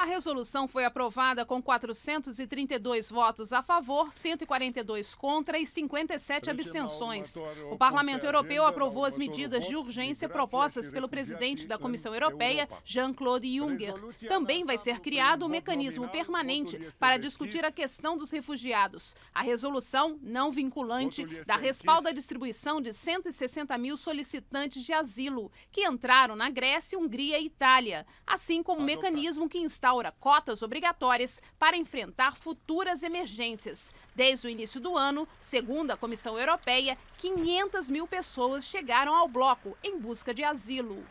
A resolução foi aprovada com 432 votos a favor, 142 contra e 57 abstenções. O Parlamento Europeu aprovou as medidas de urgência propostas pelo presidente da Comissão Europeia, Jean-Claude Juncker. Também vai ser criado um mecanismo permanente para discutir a questão dos refugiados. A resolução não vinculante dá respaldo à distribuição de 160 mil solicitantes de asilo que entraram na Grécia, Hungria e Itália, assim como o mecanismo que instala instaura cotas obrigatórias para enfrentar futuras emergências. Desde o início do ano, segundo a Comissão Europeia, 500 mil pessoas chegaram ao bloco em busca de asilo.